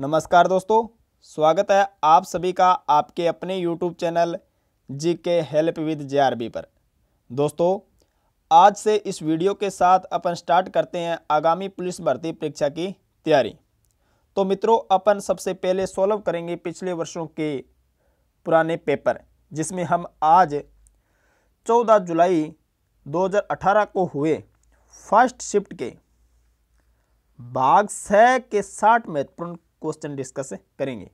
नमस्कार दोस्तों स्वागत है आप सभी का आपके अपने यूट्यूब चैनल जी के हेल्प विद जे पर दोस्तों आज से इस वीडियो के साथ अपन स्टार्ट करते हैं आगामी पुलिस भर्ती परीक्षा की तैयारी तो मित्रों अपन सबसे पहले सॉल्व करेंगे पिछले वर्षों के पुराने पेपर जिसमें हम आज 14 जुलाई 2018 को हुए फर्स्ट शिफ्ट के भाग छः के साठ महत्वपूर्ण क्वेश्चन डिस्कस करेंगे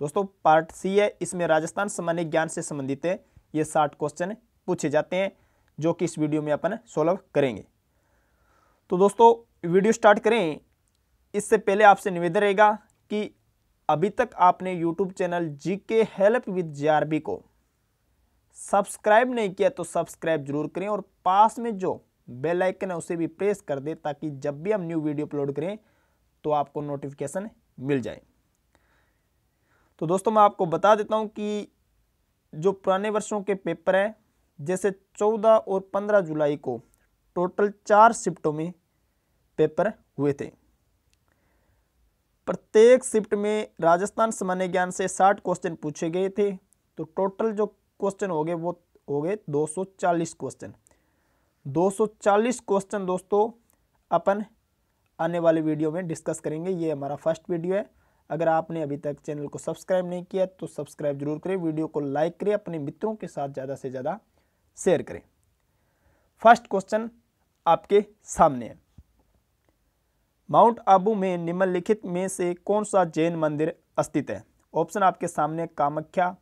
दोस्तों पार्ट सी है इसमें राजस्थान सामान्य ज्ञान से संबंधित ये साठ क्वेश्चन पूछे जाते हैं जो कि इस वीडियो में अपन सॉल्व करेंगे तो दोस्तों वीडियो स्टार्ट करें इससे पहले आपसे निवेदन रहेगा कि अभी तक आपने यूट्यूब चैनल जी के हेल्प विद जे को सब्सक्राइब नहीं किया तो सब्सक्राइब जरूर करें और पास में जो बेल आइकन है उसे भी प्रेस कर दें ताकि जब भी हम न्यू वीडियो अपलोड करें तो आपको नोटिफिकेशन मिल जाएं तो दोस्तों मैं आपको बता देता हूं कि जो पुराने वर्षों के पेपर हैं जैसे 14 और 15 जुलाई को टोटल चार शिफ्टों में पेपर हुए थे प्रत्येक शिफ्ट में राजस्थान सामान्य ज्ञान से 60 क्वेश्चन पूछे गए थे तो टोटल जो क्वेश्चन हो गए वो हो गए 240 क्वेश्चन 240 क्वेश्चन दोस्तों अपन आने वाले वीडियो में डिस्कस करेंगे ये हमारा फर्स्ट वीडियो है अगर आपने अभी तक चैनल को सब्सक्राइब नहीं किया तो सब्सक्राइब जरूर करें वीडियो को लाइक करें अपने मित्रों के साथ ज़्यादा से ज़्यादा शेयर करें फर्स्ट क्वेश्चन आपके सामने है माउंट आबू में निम्नलिखित में से कौन सा जैन मंदिर स्थित है ऑप्शन आपके सामने कामाख्या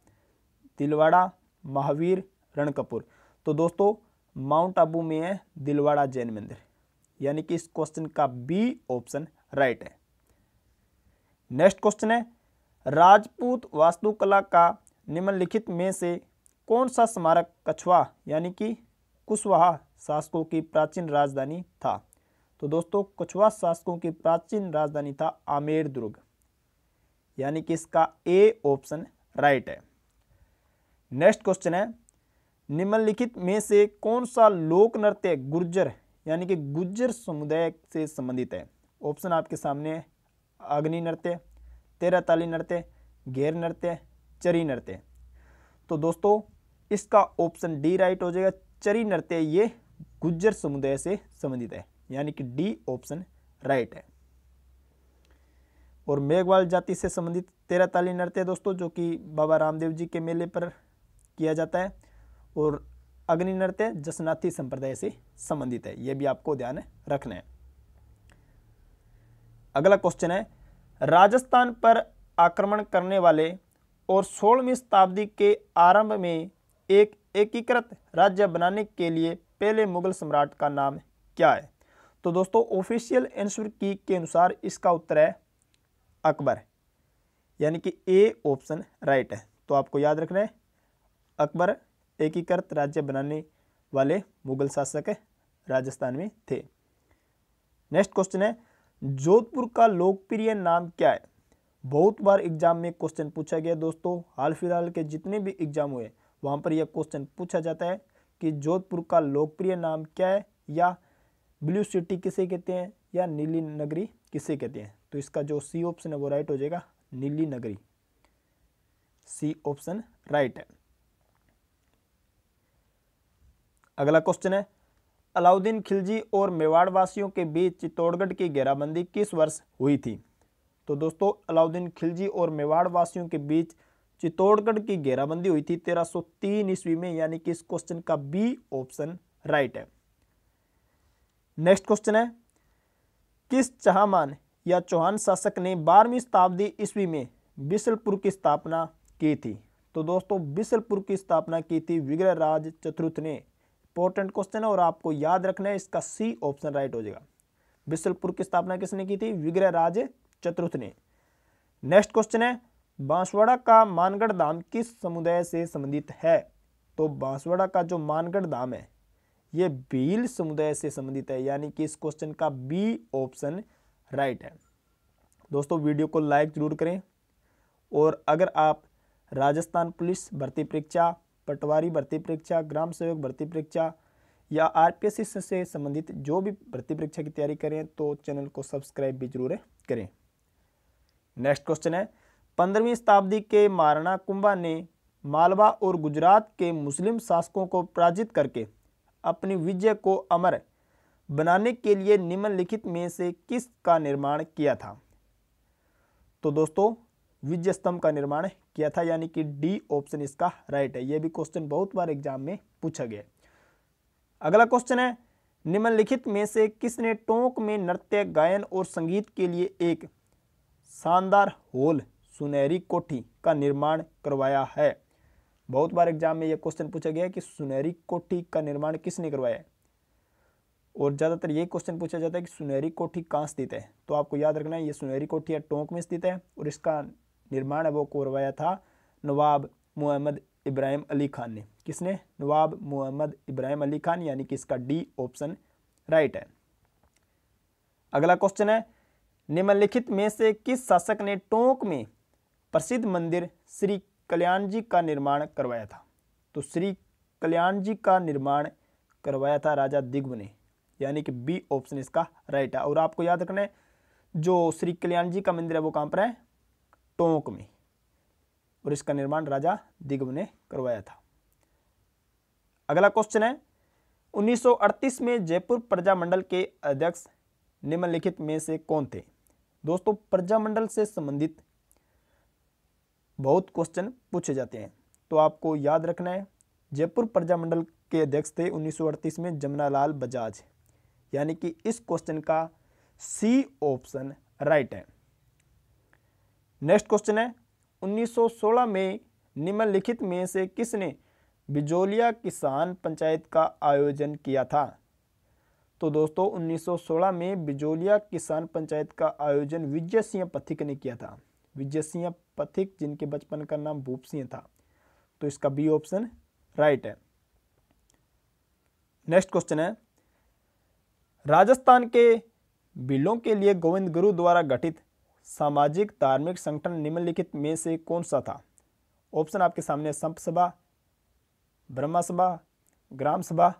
दिलवाड़ा महावीर रणकपुर तो दोस्तों माउंट आबू में है दिलवाड़ा जैन मंदिर यानी कि इस क्वेश्चन का बी ऑप्शन राइट है नेक्स्ट क्वेश्चन है राजपूत वास्तुकला का निम्नलिखित में से कौन सा स्मारक कछुआ यानी कि कुशवाहा शासकों की प्राचीन राजधानी था तो दोस्तों कछुआ शासकों की प्राचीन राजधानी था आमेर दुर्ग यानी कि इसका ए ऑप्शन राइट है नेक्स्ट क्वेश्चन है निम्नलिखित में से कौन सा लोक नृत्य गुर्जर यानी कि गुज्जर समुदाय से संबंधित है ऑप्शन आपके सामने अग्नि नृत्य तेरा ताली नृत्य घेर नृत्य चरी नृत्य तो दोस्तों इसका ऑप्शन डी राइट हो जाएगा चरी नृत्य ये गुज्जर समुदाय से संबंधित है यानी कि डी ऑप्शन राइट है और मेघवाल जाति से संबंधित तेरा ताली नृत्य दोस्तों जो कि बाबा रामदेव जी के मेले पर किया जाता है और अग्नि नृत्य जसनाथी संप्रदाय से संबंधित है यह भी आपको ध्यान रखना है अगला क्वेश्चन है राजस्थान पर आक्रमण करने वाले और सोलहवीं शताब्दी के आरंभ में एक एकीकृत राज्य बनाने के लिए पहले मुगल सम्राट का नाम क्या है तो दोस्तों ऑफिशियल आंसर की के अनुसार इसका उत्तर है अकबर यानी कि ए ऑप्शन राइट है तो आपको याद रखना है अकबर एकीकृत राज्य बनाने वाले मुगल शासक राजस्थान में थे नेक्स्ट क्वेश्चन है जोधपुर का लोकप्रिय नाम क्या है बहुत बार एग्जाम में क्वेश्चन पूछा गया दोस्तों हाल फिलहाल के जितने भी एग्जाम हुए वहां पर यह क्वेश्चन पूछा जाता है कि जोधपुर का लोकप्रिय नाम क्या है या ब्लू सिटी किसे कहते हैं या नीली नगरी किसे कहते हैं तो इसका जो सी ऑप्शन है वो राइट हो जाएगा नीली नगरी सी ऑप्शन राइट है अगला क्वेश्चन है अलाउद्दीन खिलजी और मेवाड़ वासियों के बीच चित्तौड़गढ़ की घेराबंदी किस वर्ष हुई थी तो दोस्तों अलाउद्दीन खिलजी और मेवाड़ वासियों के बीच चित्तौड़गढ़ की घेराबंदी हुई थी 1303 ईस्वी में यानी कि इस क्वेश्चन का बी ऑप्शन राइट है नेक्स्ट क्वेश्चन है किस चहामान या चौहान शासक ने बारहवीं शताब्दी ईस्वी में बिसलपुर की स्थापना की थी तो दोस्तों बिसलपुर की स्थापना की थी विग्रहराज चतुर्थ ने इंपॉर्टेंट क्वेश्चन है और आपको याद रखना है इसका सी ऑप्शन राइट हो जाएगा बिसलपुर की स्थापना किसने की थी विग्रह राज चतुर्थ ने नेक्स्ट क्वेश्चन है बांसवाड़ा का मानगढ़ धाम किस समुदाय से संबंधित है तो बांसवाड़ा का जो मानगढ़ धाम है ये भील समुदाय से संबंधित है यानी कि इस क्वेश्चन का बी ऑप्शन राइट है दोस्तों वीडियो को लाइक जरूर करें और अगर आप राजस्थान पुलिस भर्ती परीक्षा पटवारी भर्ती परीक्षा ग्राम सेवक भर्ती परीक्षा या आरपीएससी से संबंधित जो भी भर्ती परीक्षा की तैयारी करें तो चैनल को सब्सक्राइब भी जरूर करें नेक्स्ट क्वेश्चन है पंद्रहवीं शताब्दी के महाराणा कुंभा ने मालवा और गुजरात के मुस्लिम शासकों को पराजित करके अपनी विजय को अमर बनाने के लिए निम्नलिखित में से किस का निर्माण किया था तो दोस्तों विजय स्तंभ का निर्माण किया था यानी कि डी ऑप्शन इसका राइट है यह भी क्वेश्चन बहुत बार एग्जाम में पूछा गया अगला क्वेश्चन है निम्नलिखित में से किसने टोंक में नृत्य गायन और संगीत के लिए एक शानदार होल सुनहरी कोठी का निर्माण करवाया है बहुत बार एग्जाम में यह क्वेश्चन पूछा गया कि सुनहरी कोठी का निर्माण किसने करवाया है और ज़्यादातर ये क्वेश्चन पूछा जाता है कि सुनहरी कोठी कहाँ स्थित है तो आपको याद रखना है ये सुनहरी कोठी है टोंक में स्थित है और इसका निर्माण है वो करवाया था नवाब मोहम्मद इब्राहिम अली खान ने किसने नवाब मोहम्मद इब्राहिम अली खान यानी कि इसका डी ऑप्शन राइट है अगला क्वेश्चन है निम्नलिखित में से किस शासक ने टोंक में प्रसिद्ध मंदिर श्री कल्याण जी का निर्माण करवाया था तो श्री कल्याण जी का निर्माण करवाया था राजा दिग्व ने यानी कि बी ऑप्शन इसका राइट है और आपको याद रखना है जो श्री कल्याण जी का मंदिर है वो कहाँ पर है टोंक में और इसका निर्माण राजा दिग्व ने करवाया था अगला क्वेश्चन है 1938 में जयपुर प्रजामंडल के अध्यक्ष निम्नलिखित में से कौन थे दोस्तों प्रजामंडल से संबंधित बहुत क्वेश्चन पूछे जाते हैं तो आपको याद रखना है जयपुर प्रजामंडल के अध्यक्ष थे 1938 में जमनालाल बजाज यानी कि इस क्वेश्चन का सी ऑप्शन राइट है नेक्स्ट क्वेश्चन है 1916 में निम्नलिखित में से किसने बिजोलिया किसान पंचायत का आयोजन किया था तो दोस्तों 1916 में बिजोलिया किसान पंचायत का आयोजन विजय सिंह पथिक ने किया था विजय सिंह पथिक जिनके बचपन का नाम भूप सिंह था तो इसका बी ऑप्शन राइट है नेक्स्ट क्वेश्चन है राजस्थान के बिलों के लिए गोविंद गुरु द्वारा गठित सामाजिक धार्मिक संगठन निम्नलिखित में से कौन सा था ऑप्शन आपके सामने संप सभा ब्रह्मा सभा ग्राम सभा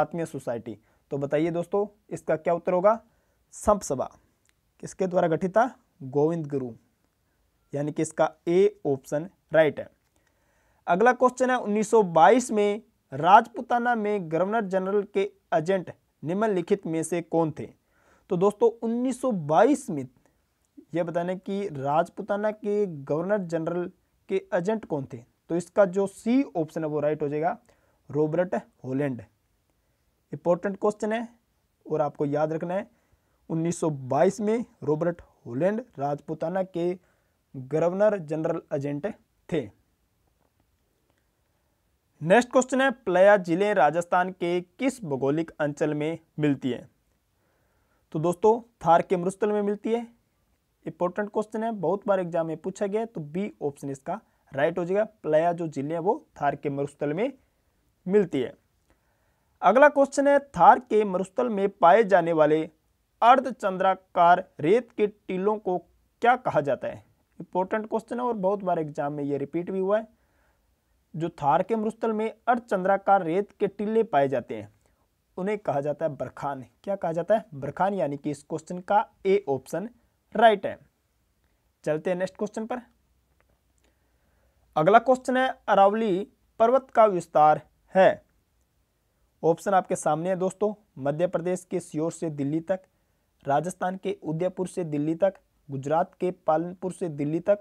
आत्मीय सोसाइटी तो बताइए दोस्तों इसका क्या उत्तर होगा संप सभा किसके द्वारा गठित था गोविंद गुरु यानी कि इसका ए ऑप्शन राइट है अगला क्वेश्चन है 1922 में राजपुताना में गवर्नर जनरल के एजेंट निम्नलिखित में से कौन थे तो दोस्तों 1922 में यह बताने कि राजपुताना के गवर्नर जनरल के एजेंट कौन थे तो इसका जो सी ऑप्शन है वो राइट हो जाएगा रॉबर्ट होलैंड इंपॉर्टेंट क्वेश्चन है और आपको याद रखना है 1922 में रॉबर्ट होलैंड राजपुताना के गवर्नर जनरल एजेंट थे नेक्स्ट क्वेश्चन है प्लया जिले राजस्थान के किस भौगोलिक अंचल में मिलती है तो दोस्तों थार के मरुस्थल में मिलती है इंपॉर्टेंट क्वेश्चन है बहुत बार एग्जाम में पूछा गया तो बी ऑप्शन इसका राइट हो जाएगा प्लाया जो जिले है वो थार के मरुस्थल में मिलती है अगला क्वेश्चन है थार के मरुस्थल में पाए जाने वाले अर्धचंद्राकार रेत के टीलों को क्या कहा जाता है इंपॉर्टेंट क्वेश्चन है और बहुत बार एग्जाम में ये रिपीट भी हुआ है जो थार के मरुस्थल में अर्धचंद्राकार रेत के टीले पाए जाते हैं उन्हें कहा जाता है बरखान क्या कहा जाता है बरखान यानी कि इस क्वेश्चन का ए ऑप्शन राइट है चलते हैं नेक्स्ट क्वेश्चन पर अगला क्वेश्चन है अरावली पर्वत का विस्तार है ऑप्शन आपके सामने है दोस्तों मध्य प्रदेश के सियोर से दिल्ली तक राजस्थान के उदयपुर से दिल्ली तक गुजरात के पालनपुर से दिल्ली तक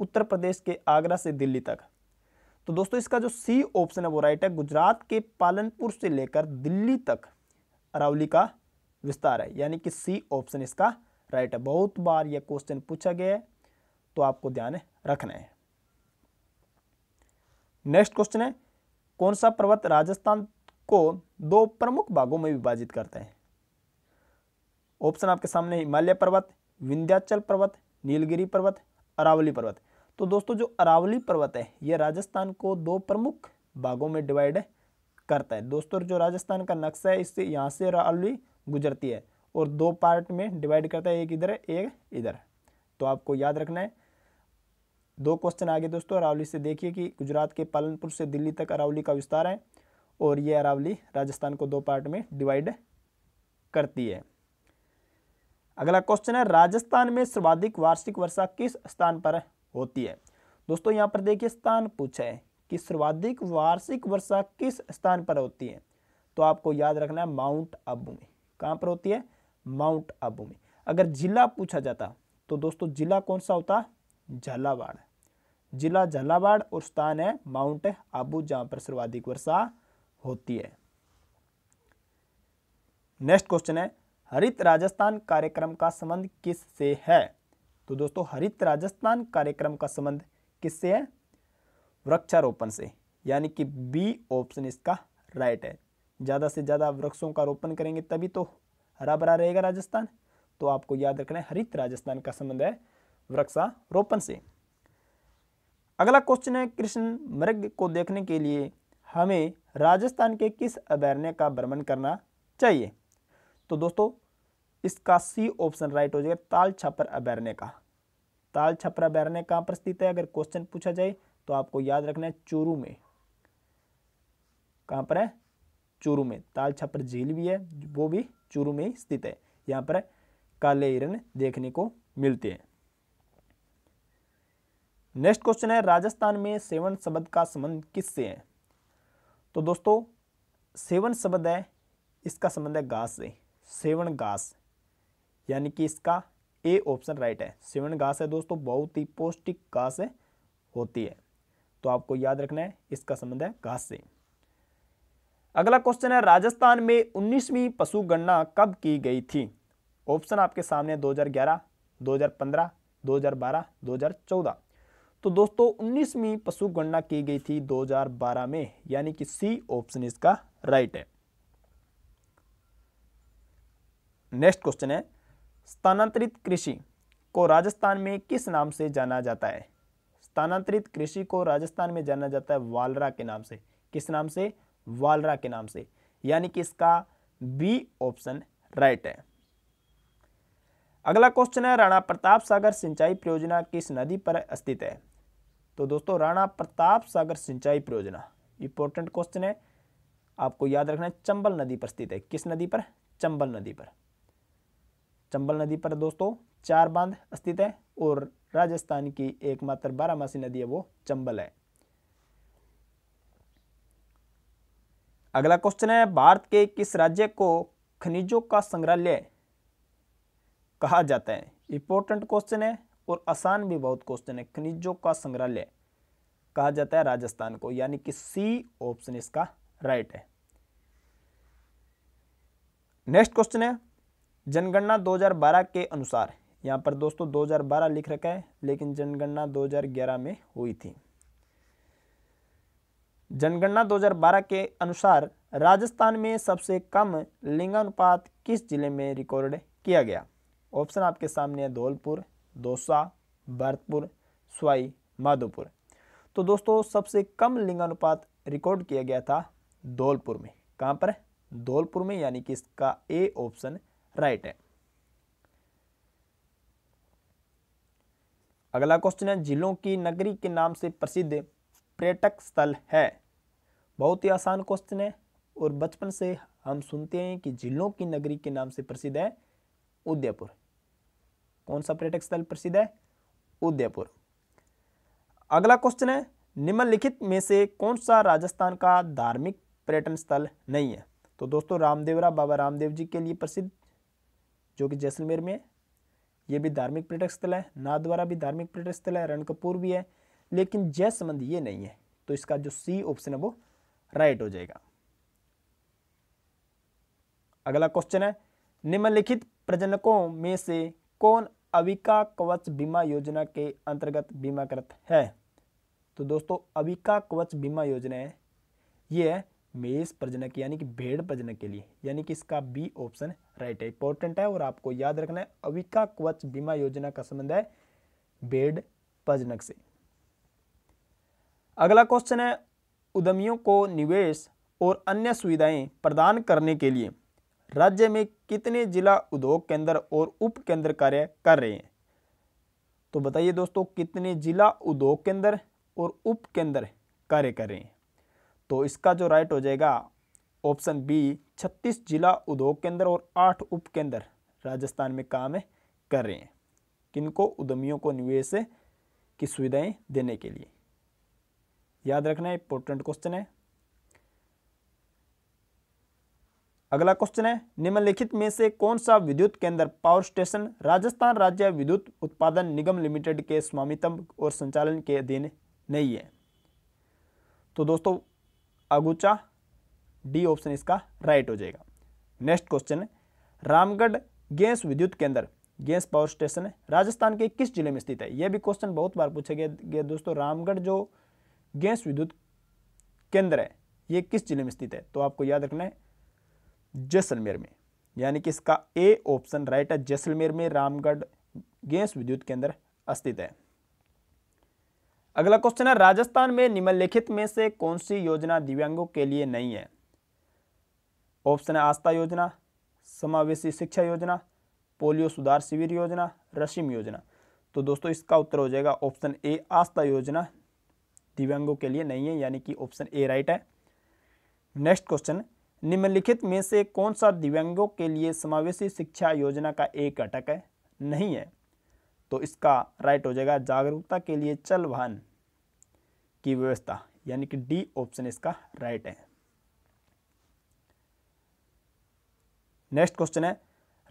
उत्तर प्रदेश के आगरा से दिल्ली तक तो दोस्तों इसका जो सी ऑप्शन है वो राइट है गुजरात के पालनपुर से लेकर दिल्ली तक अरावली का विस्तार है यानी कि सी ऑप्शन इसका राइट है बहुत बार यह क्वेश्चन पूछा गया है तो आपको ध्यान रखना है नेक्स्ट क्वेश्चन है कौन सा पर्वत राजस्थान को दो प्रमुख भागों में विभाजित करते हैं ऑप्शन आपके सामने हिमालय पर्वत विंध्याचल पर्वत नीलगिरी पर्वत अरावली पर्वत तो दोस्तों जो अरावली पर्वत है यह राजस्थान को दो प्रमुख भागों में डिवाइड करता है दोस्तों जो राजस्थान का नक्शा है इससे यहाँ से अरावली गुजरती है और दो पार्ट में डिवाइड करता है एक इधर एक इधर तो आपको याद रखना है दो क्वेश्चन आगे दोस्तों अरावली से देखिए कि गुजरात के पालनपुर से दिल्ली तक अरावली का विस्तार है और ये अरावली राजस्थान को दो पार्ट में डिवाइड करती है अगला क्वेश्चन है राजस्थान में सर्वाधिक वार्षिक वर्षा किस स्थान पर होती है दोस्तों यहाँ पर देखिए स्थान पूछा है कि सर्वाधिक वार्षिक वर्षा किस स्थान पर होती है तो आपको याद रखना है माउंट आबू में कहाँ पर होती है माउंट आबू में अगर जिला पूछा जाता तो दोस्तों जिला कौन सा होता झालावाड़ जिला झालावाड़ और स्थान है माउंट आबू जहां पर सर्वाधिक वर्षा होती है नेक्स्ट क्वेश्चन है हरित राजस्थान कार्यक्रम का संबंध किस से है तो दोस्तों हरित राजस्थान कार्यक्रम का संबंध किस से है वृक्षारोपण से यानी कि बी ऑप्शन इसका राइट है ज़्यादा से ज़्यादा वृक्षों का रोपण करेंगे तभी तो हरा भरा रहेगा राजस्थान तो आपको याद रखना है हरित राजस्थान का संबंध है वृक्षारोपण से अगला क्वेश्चन है कृष्ण मृग को देखने के लिए हमें राजस्थान के किस अभ्यारण्य का भ्रमण करना चाहिए तो दोस्तों इसका सी ऑप्शन राइट हो जाएगा ताल छापर अभ्यारण्य का ताल छापर अभ्यारण्य कहाँ पर स्थित है अगर क्वेश्चन पूछा जाए तो आपको याद रखना है चूरू में कहाँ पर है चूरू में ताल छापर झील भी है वो भी चूरू में स्थित है यहाँ पर काले हिरण देखने को मिलते हैं नेक्स्ट क्वेश्चन है राजस्थान में सेवन शब्द का संबंध किससे है तो दोस्तों सेवन शब्द है इसका संबंध है घास से सेवन घास यानी कि इसका ए ऑप्शन राइट है सेवन घास है दोस्तों बहुत ही पौष्टिक घास होती है तो आपको याद रखना है इसका संबंध है घास से अगला क्वेश्चन है राजस्थान में 19वीं पशु गणना कब की गई थी ऑप्शन आपके सामने 2011, 2015, 2012, 2014 तो दोस्तों 19वीं पशु गणना की गई थी 2012 में यानी कि सी ऑप्शन इसका राइट है नेक्स्ट क्वेश्चन है स्थानांतरित कृषि को राजस्थान में किस नाम से जाना जाता है स्थानांतरित कृषि को राजस्थान में जाना जाता है वालरा के नाम से किस नाम से वालरा के नाम से यानी कि इसका बी ऑप्शन राइट है अगला क्वेश्चन है राणा प्रताप सागर सिंचाई परियोजना किस नदी पर स्थित है तो दोस्तों राणा प्रताप सागर सिंचाई परियोजना इंपॉर्टेंट क्वेश्चन है आपको याद रखना है चंबल नदी पर स्थित है किस नदी पर चंबल नदी पर चंबल नदी पर दोस्तों चार बांध स्थित है और राजस्थान की एकमात्र बारामासी नदी है वो चंबल है अगला क्वेश्चन है भारत के किस राज्य को खनिजों का संग्रहालय कहा जाता है इंपॉर्टेंट क्वेश्चन है और आसान भी बहुत क्वेश्चन है खनिजों का संग्रहालय कहा जाता है राजस्थान को यानी कि सी ऑप्शन इसका राइट है नेक्स्ट क्वेश्चन है जनगणना 2012 के अनुसार यहाँ पर दोस्तों 2012 लिख रखा है लेकिन जनगणना 2011 में हुई थी जनगणना 2012 के अनुसार राजस्थान में सबसे कम लिंगानुपात किस जिले में रिकॉर्ड किया गया ऑप्शन आपके सामने है धौलपुर दौसा भरतपुर स्वाई माधोपुर तो दोस्तों सबसे कम लिंगानुपात रिकॉर्ड किया गया था धौलपुर में कहाँ पर धौलपुर में यानी कि इसका ए ऑप्शन राइट है अगला क्वेश्चन है जिलों की नगरी के नाम से प्रसिद्ध पर्यटक स्थल है बहुत ही आसान क्वेश्चन है और बचपन से हम सुनते हैं कि जिलों की नगरी के नाम से प्रसिद्ध है उदयपुर कौन सा पर्यटक स्थल प्रसिद्ध है उदयपुर अगला क्वेश्चन है निम्नलिखित में से कौन सा राजस्थान का धार्मिक पर्यटन स्थल नहीं है तो दोस्तों रामदेवरा बाबा रामदेव जी के लिए प्रसिद्ध जो कि जैसलमेर में है ये भी धार्मिक पर्यटक स्थल है नादवारा भी धार्मिक पर्यटक स्थल है रणकपुर भी है लेकिन जय संबंध ये नहीं है तो इसका जो सी ऑप्शन है वो राइट हो जाएगा अगला क्वेश्चन है निम्नलिखित प्रजनकों में से कौन अविका कवच बीमा योजना के अंतर्गत बीमाकृत है तो दोस्तों अविका कवच बीमा योजना है यह है मेष प्रजनक यानी कि भेड़ प्रजनक के लिए यानी कि इसका बी ऑप्शन राइट है इंपॉर्टेंट है और आपको याद रखना है अविका कवच बीमा योजना का संबंध है भेड़ प्रजनक से अगला क्वेश्चन है उद्यमियों को निवेश और अन्य सुविधाएं प्रदान करने के लिए राज्य में कितने जिला उद्योग केंद्र और उप केंद्र कार्य कर रहे हैं तो बताइए दोस्तों कितने जिला उद्योग केंद्र और उप केंद्र कार्य कर रहे हैं तो इसका जो राइट हो जाएगा ऑप्शन बी छत्तीस जिला उद्योग केंद्र और आठ उप केंद्र राजस्थान में काम कर रहे हैं किनको उद्यमियों को निवेश की सुविधाएं देने के लिए याद रखना है इंपॉर्टेंट क्वेश्चन है अगला क्वेश्चन है निम्नलिखित में से कौन सा विद्युत केंद्र पावर स्टेशन राजस्थान राज्य विद्युत उत्पादन निगम लिमिटेड के स्वामित्व और संचालन के अधीन नहीं है तो दोस्तों अगुचा डी ऑप्शन इसका राइट हो जाएगा नेक्स्ट क्वेश्चन है रामगढ़ गैस विद्युत केंद्र गैस पावर स्टेशन राजस्थान के किस जिले में स्थित है यह भी क्वेश्चन बहुत बार पूछे गए दोस्तों रामगढ़ जो गैस विद्युत केंद्र है ये किस जिले में स्थित है तो आपको याद रखना है जैसलमेर में यानी कि इसका ए ऑप्शन राइट है जैसलमेर में रामगढ़ गैस विद्युत केंद्र स्थित है अगला क्वेश्चन है राजस्थान में निम्नलिखित में से कौन सी योजना दिव्यांगों के लिए नहीं है ऑप्शन है आस्था योजना समावेशी शिक्षा योजना पोलियो सुधार शिविर योजना रशिम योजना तो दोस्तों इसका उत्तर हो जाएगा ऑप्शन ए आस्था योजना दिव्यांगों के लिए नहीं है यानी कि ऑप्शन ए राइट है नेक्स्ट क्वेश्चन निम्नलिखित में से कौन सा दिव्यांगों के लिए समावेशी शिक्षा योजना का एक घटक है नहीं है तो इसका राइट हो जाएगा जागरूकता के लिए चल वाहन की व्यवस्था यानी कि डी ऑप्शन इसका राइट है नेक्स्ट क्वेश्चन है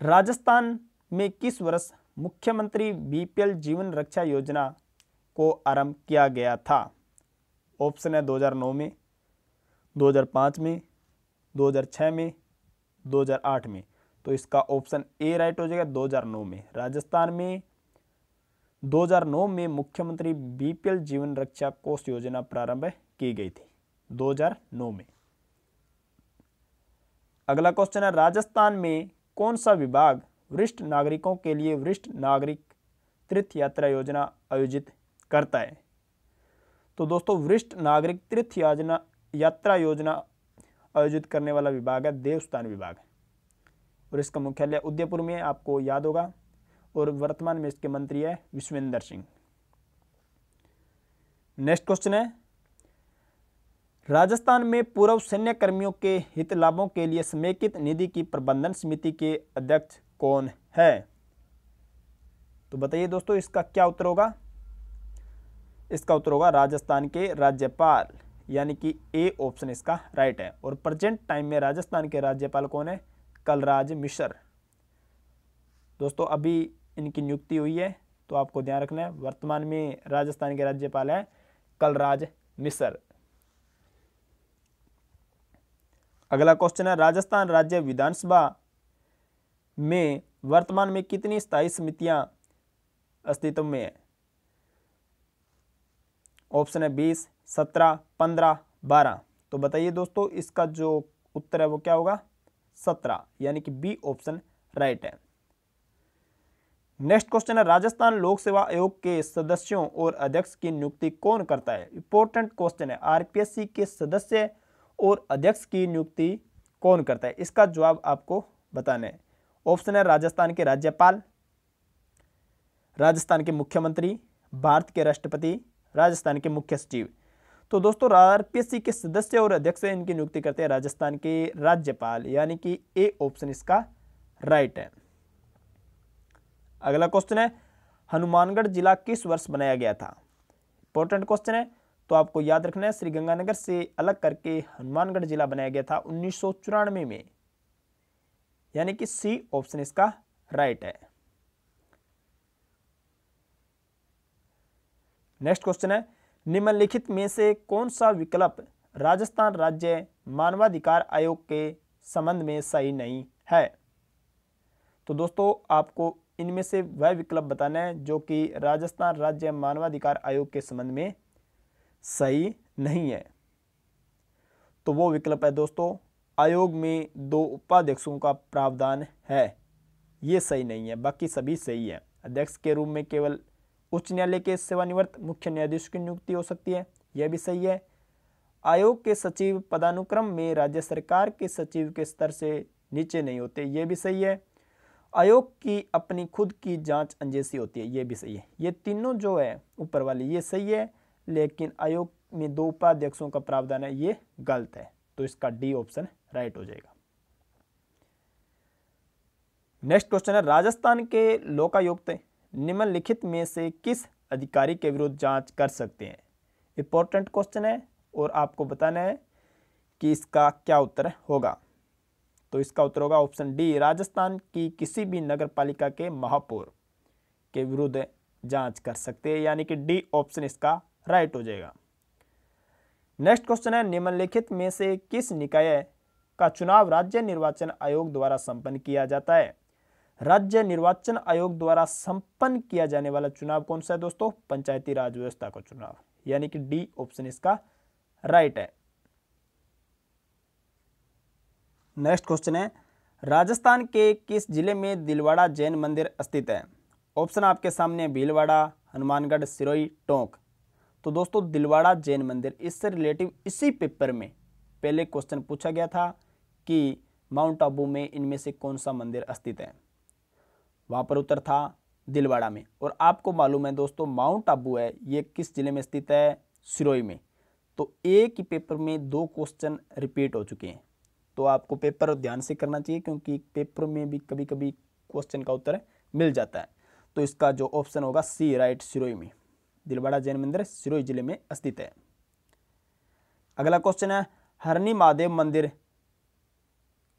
राजस्थान में किस वर्ष मुख्यमंत्री बीपीएल जीवन रक्षा योजना को आरंभ किया गया था ऑप्शन है 2009 में 2005 में 2006 में 2008 में तो इसका ऑप्शन ए राइट हो जाएगा 2009 में राजस्थान में 2009 में मुख्यमंत्री बीपीएल जीवन रक्षा कोष योजना प्रारंभ की गई थी 2009 में अगला क्वेश्चन है राजस्थान में कौन सा विभाग वरिष्ठ नागरिकों के लिए वरिष्ठ नागरिक तीर्थ यात्रा योजना आयोजित करता है तो दोस्तों वरिष्ठ नागरिक तीर्थ योजना यात्रा योजना आयोजित करने वाला विभाग है देवस्थान विभाग और इसका मुख्यालय उदयपुर में आपको याद होगा और वर्तमान में इसके मंत्री है विश्वेंद्र सिंह नेक्स्ट क्वेश्चन है राजस्थान में पूर्व सैन्य कर्मियों के हित लाभों के लिए समेकित निधि की प्रबंधन समिति के अध्यक्ष कौन है तो बताइए दोस्तों इसका क्या उत्तर होगा इसका उत्तर होगा राजस्थान के राज्यपाल यानी कि ए ऑप्शन इसका राइट है और प्रजेंट टाइम में राजस्थान के राज्यपाल कौन है कलराज मिश्र दोस्तों अभी इनकी नियुक्ति हुई है तो आपको ध्यान रखना है वर्तमान में राजस्थान के राज्यपाल है कलराज मिश्र अगला क्वेश्चन है राजस्थान राज्य विधानसभा में वर्तमान में कितनी स्थायी समितियां अस्तित्व में है ऑप्शन है बीस सत्रह पंद्रह बारह तो बताइए दोस्तों इसका जो उत्तर है वो क्या होगा सत्रह यानी कि बी ऑप्शन राइट है नेक्स्ट क्वेश्चन है राजस्थान लोक सेवा आयोग के सदस्यों और अध्यक्ष की नियुक्ति कौन करता है इंपॉर्टेंट क्वेश्चन है आरपीएससी के सदस्य और अध्यक्ष की नियुक्ति कौन करता है इसका जवाब आपको बताना है ऑप्शन है राजस्थान के राज्यपाल राजस्थान के मुख्यमंत्री भारत के राष्ट्रपति राजस्थान के मुख्य सचिव तो दोस्तों आरपीएससी के सदस्य और अध्यक्ष इनकी नियुक्ति करते हैं राजस्थान के राज्यपाल यानी कि ए ऑप्शन इसका राइट है अगला क्वेश्चन है हनुमानगढ़ जिला किस वर्ष बनाया गया था इंपॉर्टेंट क्वेश्चन है तो आपको याद रखना है श्रीगंगानगर से अलग करके हनुमानगढ़ जिला बनाया गया था उन्नीस में यानी कि सी ऑप्शन इसका राइट है नेक्स्ट क्वेश्चन है निम्नलिखित में से कौन सा विकल्प राजस्थान राज्य मानवाधिकार आयोग के संबंध में सही नहीं है तो दोस्तों आपको इनमें से वह विकल्प बताना है जो कि राजस्थान राज्य मानवाधिकार आयोग के संबंध में सही नहीं है तो वो विकल्प है दोस्तों आयोग में दो उपाध्यक्षों का प्रावधान है ये सही नहीं है बाकी सभी सही है अध्यक्ष के रूप में केवल उच्च न्यायालय के सेवानिवृत्त मुख्य न्यायाधीश की नियुक्ति हो सकती है यह भी सही है आयोग के सचिव पदानुक्रम में राज्य सरकार के सचिव के स्तर से नीचे नहीं होते ये भी सही है आयोग की अपनी खुद की जांच अंजेसी होती है ये भी सही है ये तीनों जो है ऊपर वाली ये सही है लेकिन आयोग में दो उपाध्यक्षों का प्रावधान है ये गलत है तो इसका डी ऑप्शन राइट हो जाएगा नेक्स्ट क्वेश्चन है राजस्थान के लोकायुक्त निम्नलिखित में से किस अधिकारी के विरुद्ध जांच कर सकते हैं इम्पोर्टेंट क्वेश्चन है और आपको बताना है कि इसका क्या उत्तर होगा तो इसका उत्तर होगा ऑप्शन डी राजस्थान की किसी भी नगर पालिका के महापौर के विरुद्ध जांच कर सकते हैं यानी कि डी ऑप्शन इसका राइट हो जाएगा नेक्स्ट क्वेश्चन है निम्नलिखित में से किस निकाय का चुनाव राज्य निर्वाचन आयोग द्वारा संपन्न किया जाता है राज्य निर्वाचन आयोग द्वारा संपन्न किया जाने वाला चुनाव कौन सा है दोस्तों पंचायती राज व्यवस्था का चुनाव यानी कि डी ऑप्शन इसका राइट है नेक्स्ट क्वेश्चन है राजस्थान के किस जिले में दिलवाड़ा जैन मंदिर स्थित है ऑप्शन आपके सामने भीलवाड़ा हनुमानगढ़ सिरोई टोंक तो दोस्तों दिलवाड़ा जैन मंदिर इससे रिलेटिव इसी पेपर में पहले क्वेश्चन पूछा गया था कि माउंट आबू में इनमें से कौन सा मंदिर स्थित है वहाँ पर उत्तर था दिलवाड़ा में और आपको मालूम है दोस्तों माउंट आबू है ये किस ज़िले में स्थित है सिरोई में तो एक ही पेपर में दो क्वेश्चन रिपीट हो चुके हैं तो आपको पेपर ध्यान से करना चाहिए क्योंकि पेपर में भी कभी कभी क्वेश्चन का उत्तर मिल जाता है तो इसका जो ऑप्शन होगा सी राइट सिरोई में दिलवाड़ा जैन मंदिर सिरोई जिले में स्थित है अगला क्वेश्चन है हरनी महादेव मंदिर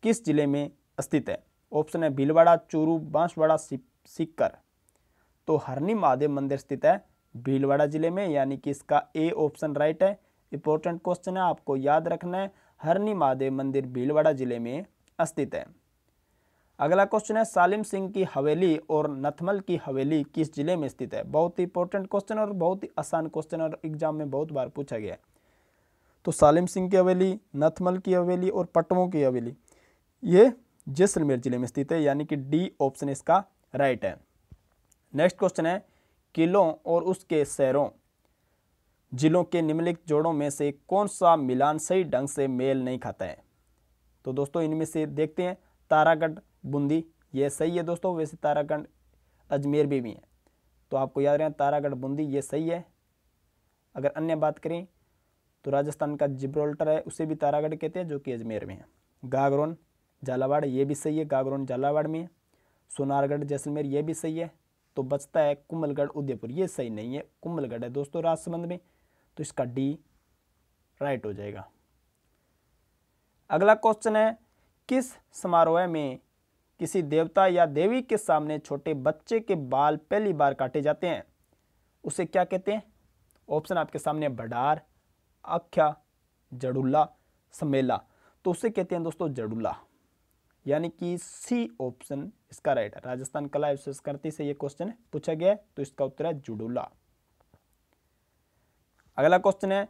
किस जिले में स्थित है ऑप्शन है भीलवाड़ा चूरू बांसवाड़ा सिक्कर तो हरनी महादेव मंदिर स्थित है भीलवाड़ा जिले में यानी कि इसका ए ऑप्शन राइट है इंपॉर्टेंट क्वेश्चन है आपको याद रखना है हरनी महादेव मंदिर भीलवाड़ा जिले में स्थित है अगला क्वेश्चन है सालिम सिंह की हवेली और नथमल की हवेली किस जिले में स्थित है बहुत ही इंपॉर्टेंट क्वेश्चन और बहुत ही आसान क्वेश्चन और एग्जाम में बहुत बार पूछा गया है तो सालिम सिंह की हवेली नथमल की हवेली और पटवों की हवेली ये जैसलमेर जिले में स्थित है यानी कि डी ऑप्शन इसका राइट है नेक्स्ट क्वेश्चन है किलों और उसके शहरों जिलों के निम्नलिखित जोड़ों में से कौन सा मिलान सही ढंग से मेल नहीं खाता है तो दोस्तों इनमें से देखते हैं तारागढ़ बूंदी ये सही है दोस्तों वैसे तारागढ़ अजमेर भी भी है तो आपको याद रहें तारागढ़ बूंदी ये सही है अगर अन्य बात करें तो राजस्थान का जिब्रोल्टर है उसे भी तारागढ़ कहते हैं जो कि अजमेर में है गागरोन झालावाड़ ये भी सही है गागरौन झालावाड़ में सोनारगढ़ जैसलमेर ये भी सही है तो बचता है कुमलगढ़ उदयपुर ये सही नहीं है कुमलगढ़ है दोस्तों राजसमंद में तो इसका डी राइट हो जाएगा अगला क्वेश्चन है किस समारोह में किसी देवता या देवी के सामने छोटे बच्चे के बाल पहली बार काटे जाते हैं उसे क्या कहते हैं ऑप्शन आपके सामने भडार आख्या जड़ुल्ला समेला तो उसे कहते हैं दोस्तों जड़ुल्ला यानी कि सी ऑप्शन इसका राइट है राजस्थान कला संस्कृति से यह क्वेश्चन पूछा गया तो इसका उत्तर है जुडूला अगला क्वेश्चन है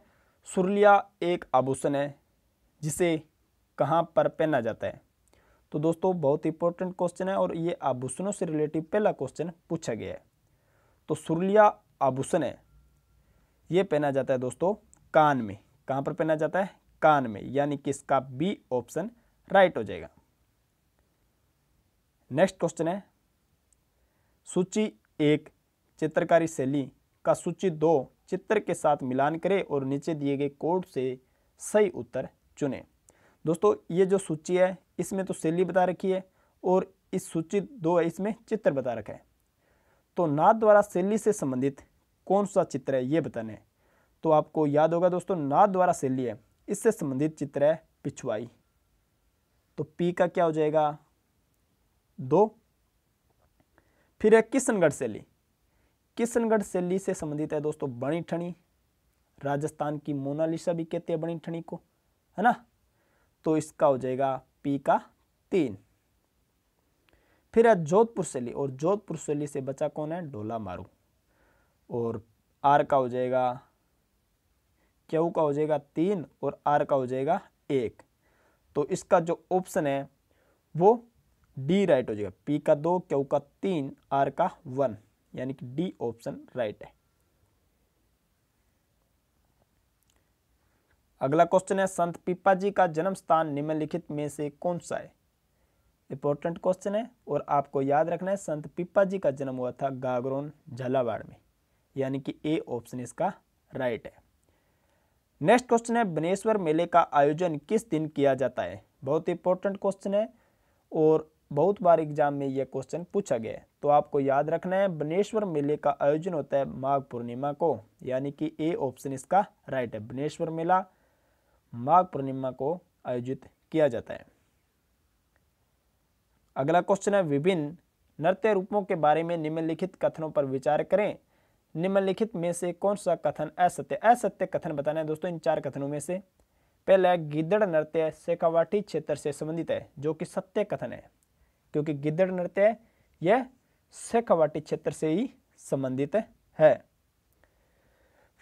सुरलिया एक आभूषण है जिसे कहाँ पर पहना जाता है तो दोस्तों बहुत इंपॉर्टेंट क्वेश्चन है और ये आभूषणों से रिलेटिव पहला क्वेश्चन पूछा गया है तो सुरलिया आभूषण है ये पहना जाता है दोस्तों कान में कहां पर पहना जाता है कान में यानी कि इसका बी ऑप्शन राइट हो जाएगा नेक्स्ट क्वेश्चन है सूची एक चित्रकारी शैली का सूची दो चित्र के साथ मिलान करें और नीचे दिए गए कोड से सही उत्तर चुनें दोस्तों ये जो सूची है इसमें तो शैली बता रखी है और इस सूची दो है इसमें चित्र बता रखा है तो नाथ द्वारा शैली से संबंधित कौन सा चित्र है ये बताना है तो आपको याद होगा दोस्तों नाथ द्वारा शैली है इससे संबंधित चित्र है पिछुआई तो पी का क्या हो जाएगा दो फिर है किशनगढ़ शैली किशनगढ़ शैली से संबंधित है दोस्तों बणी ठणी राजस्थान की मोनालिसा भी कहते हैं बणी ठणी को है ना तो इसका हो जाएगा पी का तीन फिर है जोधपुर शैली और जोधपुर शैली से बचा कौन है डोला मारू और आर का हो जाएगा क्यू का हो जाएगा तीन और आर का हो जाएगा एक तो इसका जो ऑप्शन है वो डी राइट हो जाएगा पी का दो क्यू का तीन आर का वन यानी कि डी ऑप्शन राइट है अगला क्वेश्चन है संत पीपा जी का जन्म स्थान निम्नलिखित में से कौन सा है इंपॉर्टेंट क्वेश्चन है और आपको याद रखना है संत पीपा जी का जन्म हुआ था गागरोन झालावाड़ में यानी कि ए ऑप्शन इसका राइट है नेक्स्ट क्वेश्चन है बनेश्वर मेले का आयोजन किस दिन किया जाता है बहुत इंपॉर्टेंट क्वेश्चन है और बहुत बार एग्जाम में यह क्वेश्चन पूछा गया है तो आपको याद रखना है बनेश्वर मेले का आयोजन होता है माघ पूर्णिमा को यानी कि ए ऑप्शन इसका राइट है बनेश्वर मेला माघ पूर्णिमा को आयोजित किया जाता है अगला क्वेश्चन है विभिन्न नृत्य रूपों के बारे में निम्नलिखित कथनों पर विचार करें निम्नलिखित में से कौन सा कथन असत्य असत्य कथन बताना है दोस्तों इन चार कथनों में से पहला गिदड़ नृत्य शेखावाटी क्षेत्र से संबंधित है जो कि सत्य कथन है क्योंकि गिदड़ नृत्य यह शेखावाटी क्षेत्र से ही संबंधित है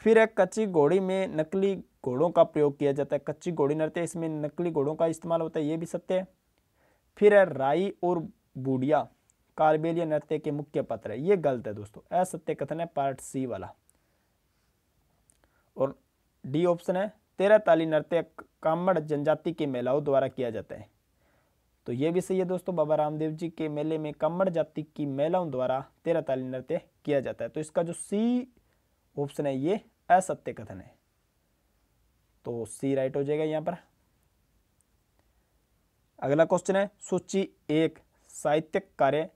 फिर एक कच्ची घोड़ी में नकली घोड़ों का प्रयोग किया जाता है कच्ची घोड़ी नृत्य इसमें नकली घोड़ों का इस्तेमाल होता है ये भी सत्य है फिर है राई और बूढ़िया कार्बेलिया नृत्य के मुख्य पात्र है ये गलत है दोस्तों असत्य कथन है पार्ट सी वाला और डी ऑप्शन है तेरह ताली नृत्य कामड़ जनजाति की महिलाओं द्वारा किया जाता है तो ये भी सही है दोस्तों बाबा रामदेव जी के मेले में कम्मड़ जाति की महिलाओं द्वारा तेरह ताली नृत्य किया जाता है तो इसका जो सी ऑप्शन है ये असत्य कथन है तो सी राइट हो जाएगा यहाँ पर अगला क्वेश्चन है सूची एक साहित्यिक कार्य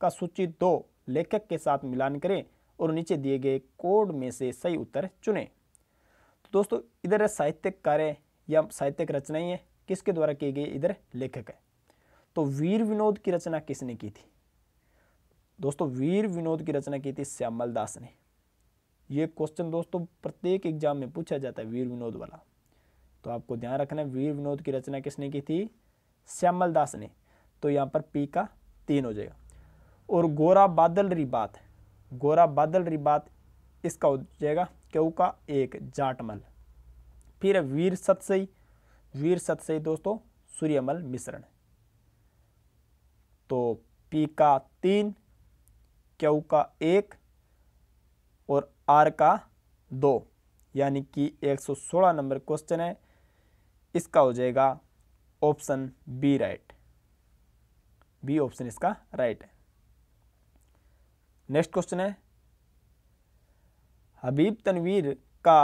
का सूची दो लेखक के साथ मिलान करें और नीचे दिए गए कोड में से सही उत्तर चुने तो दोस्तों इधर है साहित्यिक कार्य या साहित्यिक रचनाएं किसके द्वारा की गई इधर लेखक है तो वीर विनोद की रचना किसने की थी दोस्तों वीर विनोद की रचना की थी श्यामल दास ने ये क्वेश्चन दोस्तों प्रत्येक एग्जाम में पूछा जाता है वीर विनोद वाला तो आपको ध्यान रखना है वीर विनोद की रचना किसने की थी श्यामल दास ने तो यहाँ पर पी का तीन हो जाएगा और गोरा बादल री बात गोरा बादल री बात इसका हो जाएगा क्यों का एक जाटमल फिर वीर सतसई वीर सतसई दोस्तों सूर्यमल मिश्रण तो पी का तीन क्यू का एक और आर का दो यानी कि 116 नंबर क्वेश्चन है इसका हो जाएगा option B right B option इसका राइट है नेक्स्ट क्वेश्चन है हबीब तनवीर का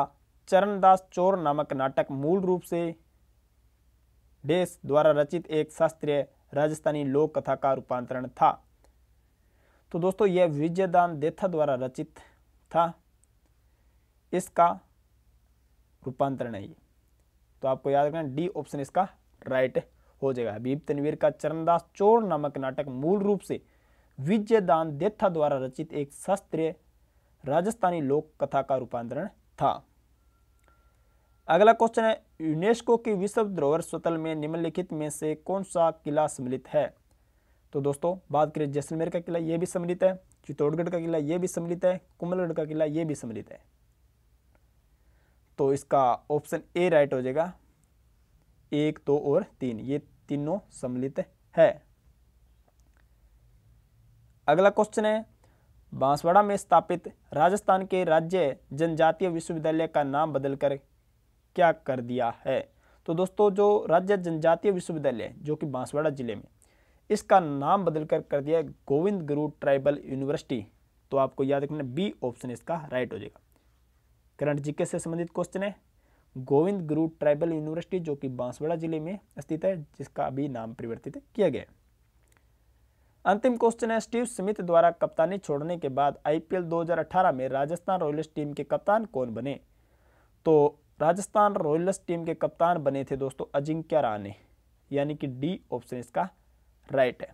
चरणदास चोर नामक नाटक मूल रूप से डेस द्वारा रचित एक शास्त्रीय राजस्थानी लोक कथा का रूपांतरण था तो दोस्तों यह विजयदान देथा द्वारा रचित था इसका रूपांतरण है तो आपको याद रखना डी ऑप्शन इसका राइट हो जाएगा बीप तनवीर का चरणदास चोर नामक नाटक मूल रूप से विजयदान देथा द्वारा रचित एक शास्त्रीय राजस्थानी लोक कथा का रूपांतरण था अगला क्वेश्चन है यूनेस्को की विश्व धरोहर स्थल में निम्नलिखित में से कौन सा किला सम्मिलित है तो दोस्तों बात करें जैसलमेर का किला ये भी सम्मिलित है चित्तौड़गढ़ का किला ये भी सम्मिलित है कुमलगढ़ का किला ये भी सम्मिलित है तो इसका ऑप्शन ए राइट हो जाएगा एक दो तो और तीन ये तीनों सम्मिलित है अगला क्वेश्चन है बांसवाड़ा में स्थापित राजस्थान के राज्य जनजातीय विश्वविद्यालय का नाम बदलकर क्या कर दिया है तो दोस्तों जो राज्य जनजातीय विश्वविद्यालय जो कि बांसवाड़ा जिले में इसका नाम बदलकर कर दिया है गोविंद गुरु ट्राइबल यूनिवर्सिटी तो आपको याद रखना बी ऑप्शन इसका राइट हो जाएगा करंट जीके से संबंधित क्वेश्चन है गोविंद गुरु ट्राइबल यूनिवर्सिटी जो कि बांसवाड़ा जिले में स्थित है जिसका अभी नाम परिवर्तित किया गया अंतिम क्वेश्चन है स्टीव स्मिथ द्वारा कप्तानी छोड़ने के बाद आईपीएल 2018 में राजस्थान रॉयल्स टीम के कप्तान कौन बने तो राजस्थान रॉयल्स टीम के कप्तान बने थे दोस्तों अजिंक्य राणे यानी कि डी ऑप्शन इसका राइट है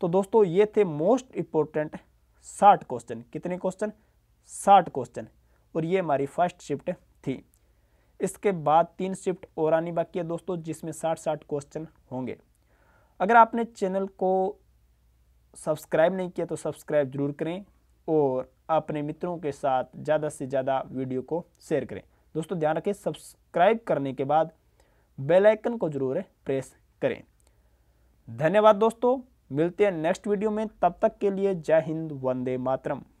तो दोस्तों ये थे मोस्ट इंपॉर्टेंट साठ क्वेश्चन कितने क्वेश्चन साठ क्वेश्चन और ये हमारी फर्स्ट शिफ्ट थी इसके बाद तीन शिफ्ट और आनी बाकी है दोस्तों जिसमें साठ साठ क्वेश्चन होंगे अगर आपने चैनल को सब्सक्राइब नहीं किया तो सब्सक्राइब जरूर करें और अपने मित्रों के साथ ज़्यादा से ज़्यादा वीडियो को शेयर करें दोस्तों ध्यान रखें सब्सक्राइब करने के बाद बेल आइकन को जरूर प्रेस करें धन्यवाद दोस्तों मिलते हैं नेक्स्ट वीडियो में तब तक के लिए जय हिंद वंदे मातरम